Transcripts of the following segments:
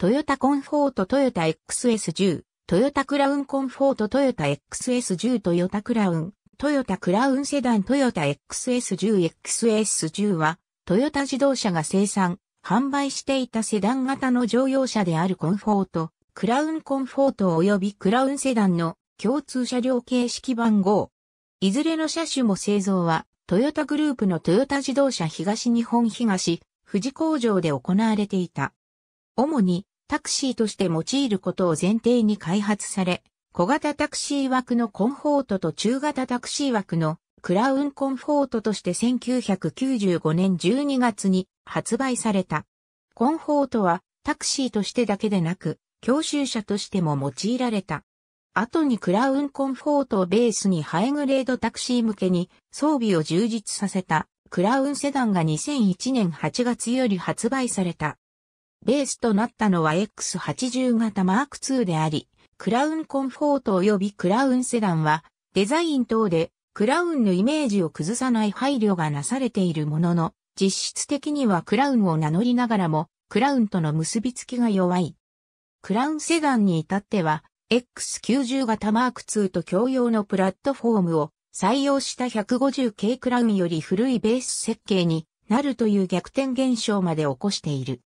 トヨタコンフォートトヨタ XS10、トヨタクラウンコンフォートトヨタ XS10 トヨタクラウン、トヨタクラウンセダントヨタ XS10 XS10 は、トヨタ自動車が生産、販売していたセダン型の乗用車であるコンフォート、クラウンコンフォート及びクラウンセダンの共通車両形式番号。いずれの車種も製造は、トヨタグループのトヨタ自動車東日本東、富士工場で行われていた。主にタクシーとして用いることを前提に開発され、小型タクシー枠のコンフォートと中型タクシー枠のクラウンコンフォートとして1995年12月に発売された。コンフォートはタクシーとしてだけでなく、教習車としても用いられた。後にクラウンコンフォートをベースにハイグレードタクシー向けに装備を充実させたクラウンセダンが2001年8月より発売された。ベースとなったのは X80 型マーク2であり、クラウンコンフォート及びクラウンセダンは、デザイン等でクラウンのイメージを崩さない配慮がなされているものの、実質的にはクラウンを名乗りながらも、クラウンとの結びつきが弱い。クラウンセダンに至っては、X90 型マーク2と共用のプラットフォームを採用した 150K クラウンより古いベース設計になるという逆転現象まで起こしている。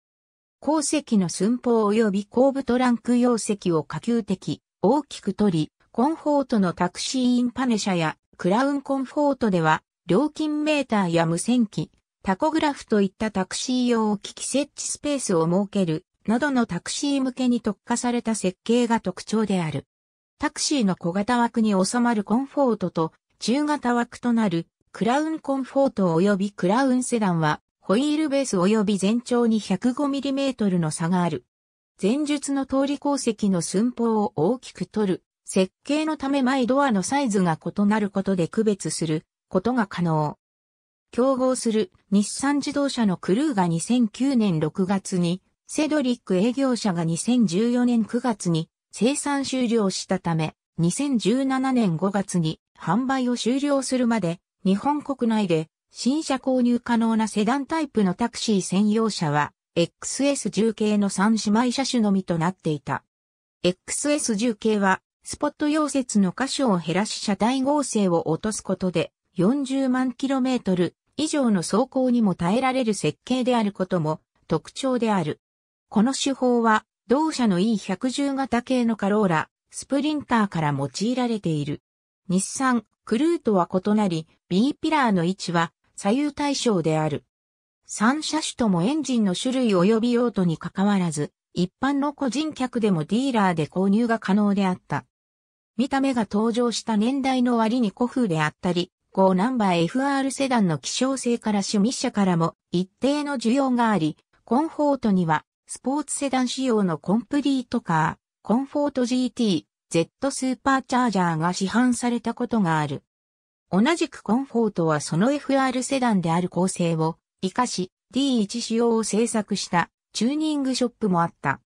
鉱石の寸法及び後部トランク容積を可及的、大きく取り、コンフォートのタクシーインパネ車やクラウンコンフォートでは、料金メーターや無線機、タコグラフといったタクシー用機器設置スペースを設ける、などのタクシー向けに特化された設計が特徴である。タクシーの小型枠に収まるコンフォートと中型枠となるクラウンコンフォート及びクラウンセダンはホイールベース及び全長に 105mm の差がある。前述の通り鉱石の寸法を大きく取る、設計のため前ドアのサイズが異なることで区別することが可能。競合する日産自動車のクルーが2009年6月に、セドリック営業者が2014年9月に生産終了したため、2017年5月に販売を終了するまで日本国内で新車購入可能なセダンタイプのタクシー専用車は、XS10 系の3姉妹車種のみとなっていた。XS10 系は、スポット溶接の箇所を減らし車体合成を落とすことで、40万 km 以上の走行にも耐えられる設計であることも特徴である。この手法は、同社の E110 型系のカローラ、スプリンターから用いられている。日産、クルーとは異なり、B ピラーの位置は左右対称である。三車種ともエンジンの種類及び用途に関わらず、一般の個人客でもディーラーで購入が可能であった。見た目が登場した年代の割に古風であったり、5ナンバー FR セダンの希少性から趣味者からも一定の需要があり、コンフォートにはスポーツセダン仕様のコンプリートカー、コンフォート GT、Z スーパーチャージャーが市販されたことがある。同じくコンフォートはその FR セダンである構成を活かし D1 仕様を制作したチューニングショップもあった。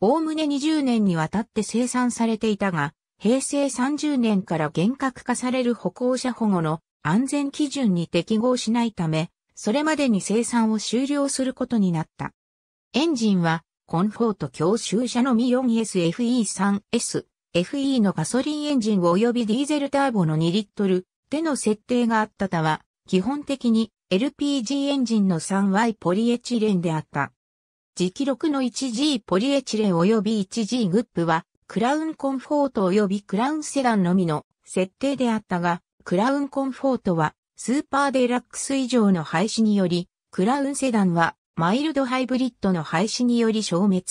おおむね20年にわたって生産されていたが、平成30年から厳格化される歩行者保護の安全基準に適合しないため、それまでに生産を終了することになった。エンジンは、コンフォート教習車のみ 4SFE3S、FE のガソリンエンジン及びディーゼルターボの2リットル、での設定があったたは、基本的に LPG エンジンの 3Y ポリエチレンであった。磁気録の 1G ポリエチレン及び 1G グップは、クラウンコンフォート及びクラウンセダンのみの設定であったが、クラウンコンフォートはスーパーデラックス以上の廃止により、クラウンセダンはマイルドハイブリッドの廃止により消滅。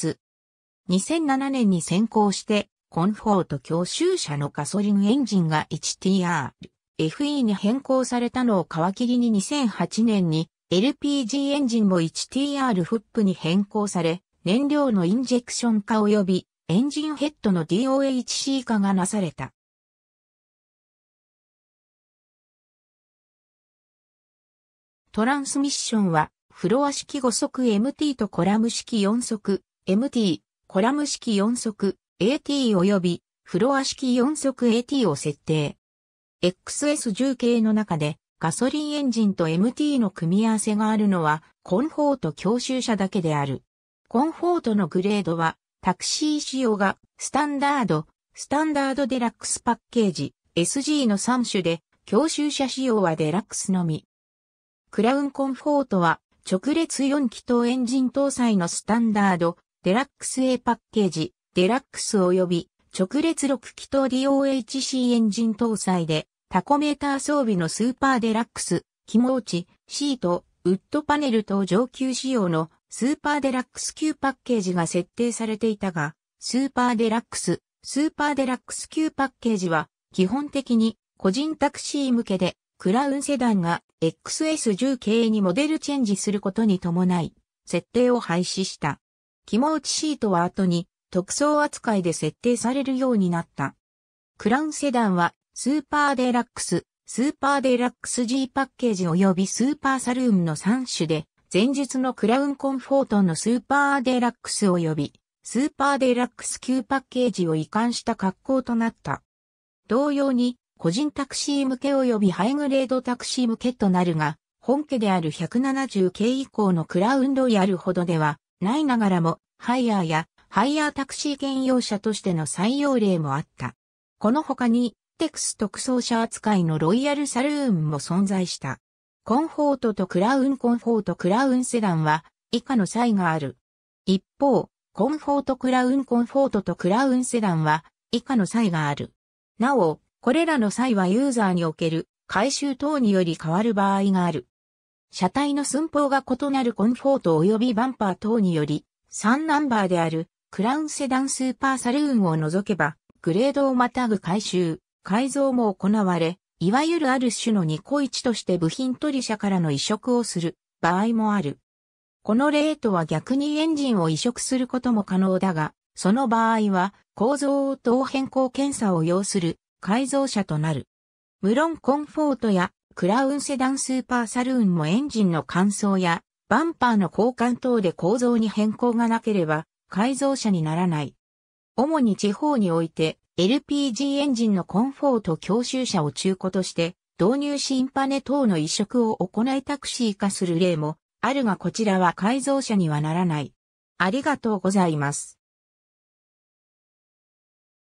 2007年に先行して、コンフォート教習車のガソリンエンジンが 1TR、FE に変更されたのを皮切りに2008年に LPG エンジンも 1TR フップに変更され、燃料のインジェクション化及びエンジンヘッドの DOHC 化がなされた。トランスミッションは、フロア式5速 MT とコラム式4速 MT、コラム式4速 AT 及びフロア式4速 AT を設定。XS10 系の中でガソリンエンジンと MT の組み合わせがあるのはコンフォート教習車だけである。コンフォートのグレードはタクシー仕様がスタンダード、スタンダードデラックスパッケージ SG の3種で教習車仕様はデラックスのみ。クラウンコンフォートは直列4気筒エンジン搭載のスタンダード、デラックス A パッケージ、デラックス及び直列6気筒 DOHC エンジン搭載でタコメーター装備のスーパーデラックス、肝落ち、シート、ウッドパネル等上級仕様のスーパーデラックス級パッケージが設定されていたが、スーパーデラックス、スーパーデラックス級パッケージは基本的に個人タクシー向けでクラウンセダンが XS10 系にモデルチェンジすることに伴い、設定を廃止した。肝落ちシートは後に特装扱いで設定されるようになった。クラウンセダンはスーパーデラックス、スーパーデラックス G パッケージ及びスーパーサルームの3種で、前述のクラウンコンフォートのスーパーデラックス及び、スーパーデラックス Q パッケージを移管した格好となった。同様に、個人タクシー向け及びハイグレードタクシー向けとなるが、本家である170系以降のクラウンロイヤルほどでは、ないながらも、ハイヤーや、ハイヤータクシー兼用車としての採用例もあった。この他に、テクス特装車扱いのロイヤルサルーンも存在した。コンフォートとクラウンコンフォートクラウンセダンは以下の差異がある。一方、コンフォートクラウンコンフォートとクラウンセダンは以下の差異がある。なお、これらの際はユーザーにおける回収等により変わる場合がある。車体の寸法が異なるコンフォート及びバンパー等により、3ナンバーであるクラウンセダンスーパーサルーンを除けば、グレードをまたぐ回収、改造も行われ、いわゆるある種のニコイチとして部品取り車からの移植をする場合もある。この例とは逆にエンジンを移植することも可能だが、その場合は構造応答変更検査を要する改造車となる。無論コンフォートやクラウンセダンスーパーサルーンもエンジンの乾燥やバンパーの交換等で構造に変更がなければ改造車にならない。主に地方において LPG エンジンのコンフォート教習車を中古として導入しインパネ等の移植を行いタクシー化する例もあるがこちらは改造車にはならない。ありがとうございます。